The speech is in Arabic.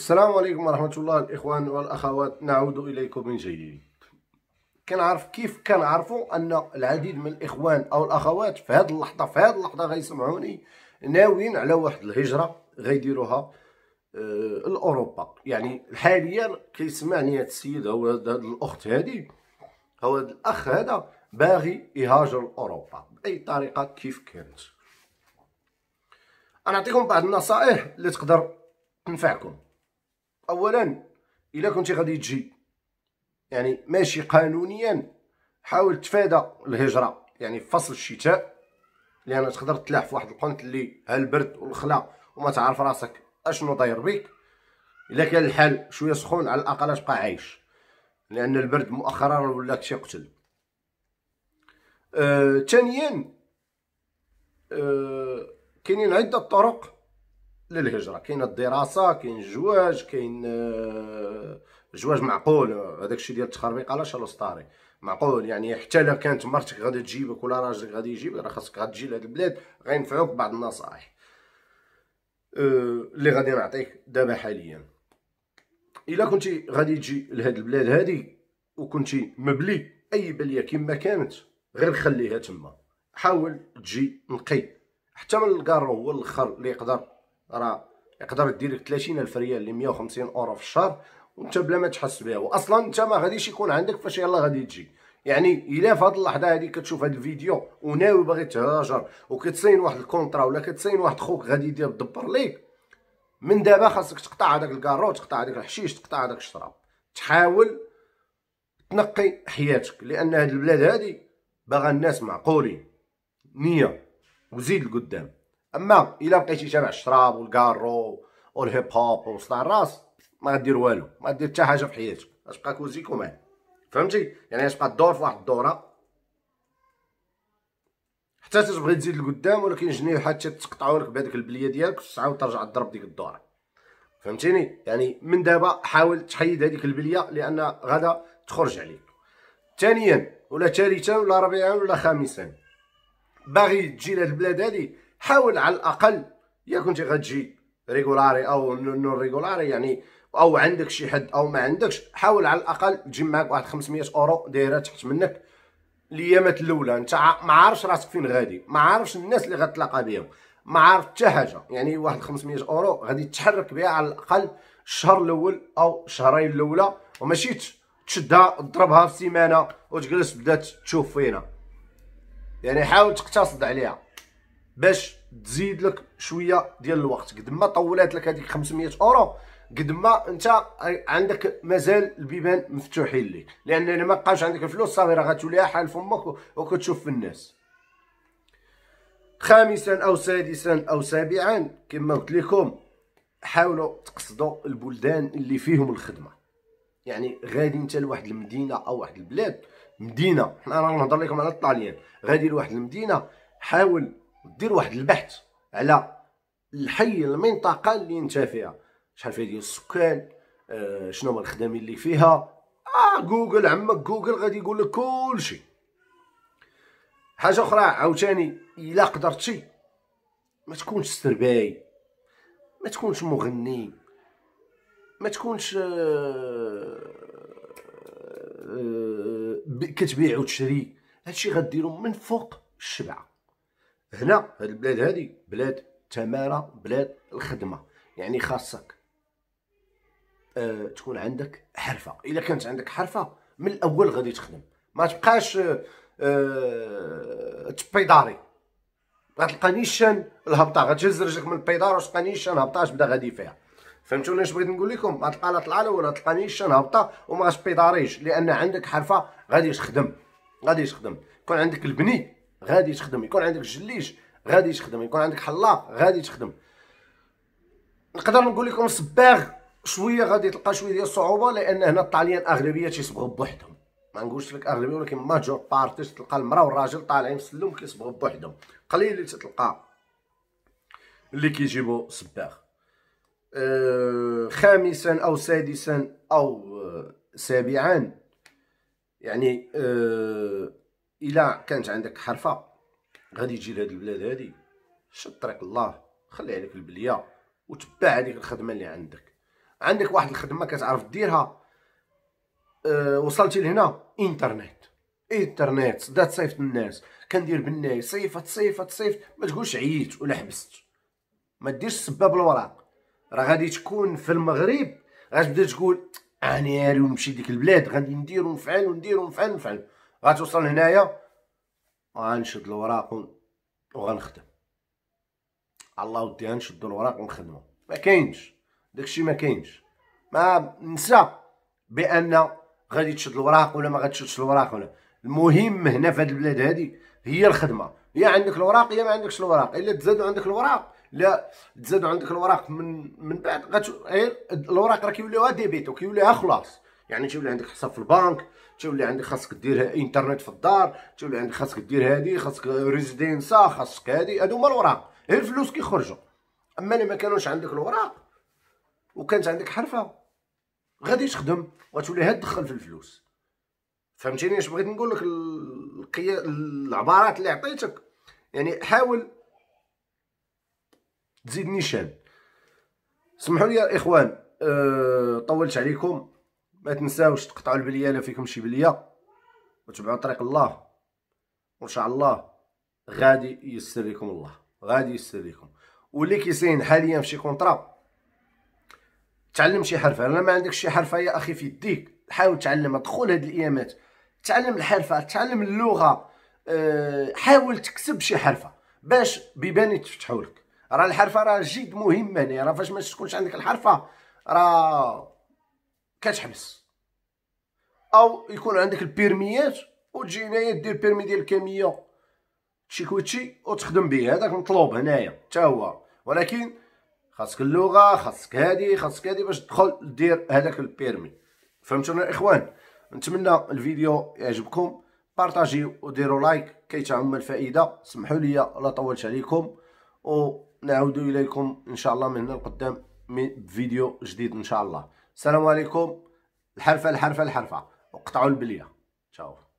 السلام عليكم ورحمة الله الإخوان والأخوات نعود إليكم من جديد كنعرف كيف كنعرفوا أن العديد من الإخوان أو الأخوات في هذه اللحظة في هذه اللحظة غيسمعوني ناويين على واحد الهجرة غيديروها أه لأوروبا يعني حاليا كيسمعني هذا السيد أو هذا الأخت هذه أو هذا الأخ هذا باغي يهاجر لأوروبا بأي طريقة كيف كانت أنا أعطيكم بعض النصائح اللي تقدر تنفعكم اولا الا كنتي غادي تجي يعني ماشي قانونيا حاول تفادى الهجره يعني في فصل الشتاء لان تقدر تلاح في واحد القنت اللي ها البرد والخلا وما تعرف راسك اشنو داير بيك الا كان الحال شويه سخون على الاقل تبقى عايش لان البرد مؤخرا ولا تيقتل أه، ثانيا آه، آه، كاينين عده طرق للهجره كاين الدراسه كاين الزواج كاين الزواج آه، معقول هذاك الشيء ديال التخربيق علاش الاسطاري معقول يعني حتى لو كانت مرتك غادي تجيبك ولا راجلك غادي يجيبك راه خاصك غتجي لهاد البلاد غينفعوك بعض النصائح آه، اللي غادي نعطيك دابا حاليا الا كنتي غادي تجي لهاد البلاد هادي وكنتي مبلي اي بليه كما كانت غير خليها تما حاول تجي نقي حتى من الكارو هو الاخر اللي يقدر راه يقدر دير لك 30000 ريال ل 150 اورو في الشهر وانت بلا ما تحس بها واصلا انت ما غاديش يكون عندك فاش يلا غادي تجي يعني الا في هذه اللحظه هذه كتشوف هذا الفيديو وناوي باغي تهاجر وكتصين واحد الكونطرا ولا كتصين واحد خوك غادي يدير دبر ليك من دابا خاصك تقطع هذاك الكارو تقطع هذاك الحشيش تقطع هذاك الشراب تحاول تنقي حياتك لان هاد البلاد هادي باغا الناس معقولين نيه وزيد القدام اما الا بقيتي تابع الشراب والكارو والهيب هوب وصلع الراس ما غدير والو ما دير حتى حاجه في حياتك غتبقى كوزي كومان فهمتي يعني غتبقى الدور في واحد الدوره حتى تبغي تزيد لقدام ولكن حتى تقطعوا لك بهذيك البليه ديالك وتعاود ترجع تضرب ديك الدوره فهمتيني يعني من دابا حاول تحيد هذيك البليه لان غدا تخرج عليك ثانيا ولا ثالثا ولا رابعا ولا خامسا باغي تجي لهاد البلاد هادي حاول على الاقل يا كنتي غتجي ريغولاري او نون ريغولاري يعني او عندك شي حد او ما عندكش حاول على الاقل تجيب معاك واحد 500 اورو دايره تحت منك ليامات الاولى انت ما عارفش راسك فين غادي ما عارفش الناس اللي غتلاقى بهم ما عارف حتى حاجه يعني واحد 500 اورو غادي تحرك بها على الاقل الشهر الاول او الشهرين الاولى وماشي تشدها تضربها في سيمانه وتجلس بدات تشوف فينا يعني حاول تقتصد عليها باش تزيد لك شويه ديال الوقت قد ما طولات لك هذيك 500 اورو قد ما انت عندك مازال البيبان مفتوحين لك لان الا ما بقاش عندك الفلوس صافي راه غتولي حال فمك وكتشوف في الناس خامسا او سادسا او سابعا كما قلت لكم حاولوا تقصدوا البلدان اللي فيهم الخدمه يعني غادي انت لواحد المدينه او واحد البلاد مدينه حنا راه نهضر لكم على الطاليان غادي لواحد المدينه حاول دير واحد البحث على الحي المنطقه اللي انت فيها شحال فيها ديال السكان آه شنو هما الخدام اللي فيها اه جوجل عمك جوجل غادي يقول لك كلشي حاجه اخرى عاوتاني الا قدرتي ما تكونش سرباي ما تكونش مغني ما تكونش آه، آه، كتبيع وتشري هادشي غديرو من فوق الشبعه هنا هاد البلاد هادي بلاد تماره بلاد الخدمه يعني خاصك أه تكون عندك حرفه الا كانت عندك حرفه من الاول غادي تخدم ما تبقاش أه أه تبيضاري غتلقى نيشان الهبطه غتهز رجلك من البيضار وتلقى نيشان هبطه بدا غادي فيها فهمتوني اش بغيت نقول لكم غتلقى لا طلع له ولا تلقى نيشان هبطه وما غاش بيضاريش لان عندك حرفه غادي تخدم غادي تخدم كون عندك البني غادي تخدم يكون عندك جليج غادي تخدم يكون عندك حلاق غادي تخدم نقدر نقول لكم صباغ شويه غادي تلقى شويه ديال الصعوبه لان هنا الطاليان اغلبيه تيصبغوا بوحدهم ما نقولش لك اغلبيه ولكن ماجور بارتي تلقى المراه والراجل طالعين في السلم كيصبغوا بوحدهم قليل اللي تتلقى اللي كيجيبوا صباغ آه، خامسا او سادسا او آه، سابعا يعني آه، الا كانت عندك حرفه غادي تجي لهاد البلاد هادي شد طريق الله خلي عليك البليه وتبع هذيك الخدمه اللي عندك عندك واحد الخدمه كتعرف ديرها أه وصلتي لهنا انترنت انترنت صدا تصيفط الناس كندير بالناي صيفط صيفط صيفط ما تقولش عييت ولا حبست ما ديرش سباب الوراق راه غادي تكون في المغرب غتبدا تقول انا ومشي ديك البلاد غادي ندير ونفعل وندير ونفعل ونفعل غتوصل هنايا وغنشد الوراق وغنخدم الله ودي غنشد الوراق ونخدمو ما كاينش داكشي ما كاينش ما نسى بان غادي تشد الوراق ولا ما غاتشدش الوراق ولا المهم هنا في هذه البلاد هذه هي الخدمه يا عندك الوراق يا ما عندكش الوراق الا تزادوا عندك الوراق لا تزادوا عندك الوراق من من بعد غير الوراق راه كيوليوها ديبيتو كيوليوها خلاص يعني تولي عندك حساب في البنك تولي عندك خاصك دير انترنت في الدار تولي عندك خاصك دير هادي خاصك ريزيدنسا خاصك هادي هادو هما الوراق غير الفلوس كيخرجوا اما الا ما كانوش عندك الوراق وكانت عندك حرفه غادي تخدم وتولي هاد تدخل في الفلوس فهمتيني اش بغيت نقول لك القيا العبارات اللي عطيتك يعني حاول تزيد نيشان سمحوا لي الاخوان أه طولت عليكم ما تنساوش تقطعوا البليه الا فيكم شي بليه وتبعوا طريق الله وان شاء الله غادي يسر لكم الله غادي يسر لكم واللي كيسين حاليا في شي كونطرا تعلم شي حرفه انا ما عندك شي حرفه يا اخي في يديك حاول تعلمها ادخل هاد الايامات تعلم الحرفه تعلم اللغه آه، حاول تكسب شي حرفه باش بيباني تفتحولك لك راه الحرفه راه جد مهمه يعني راه فاش ما تكونش عندك الحرفه راه كتحبس او يكون عندك البيرميات وتجي هنايا دير بيرمي ديال الكاميه تشيكوتشي وتخدم به هذاك مطلوب هنايا حتى هو ولكن خاصك اللغه خاصك هادي خاصك هادي باش تدخل دير هذاك البيرمي فهمتونا الاخوان نتمنى الفيديو يعجبكم بارطاجيو وديروا لايك كي تعم الفائده سمحوا لي لا طولت عليكم ونعود اليكم ان شاء الله من هنا القدام بفيديو جديد ان شاء الله السلام عليكم الحرفه الحرفه الحرفه وقطعوا البليه تشاو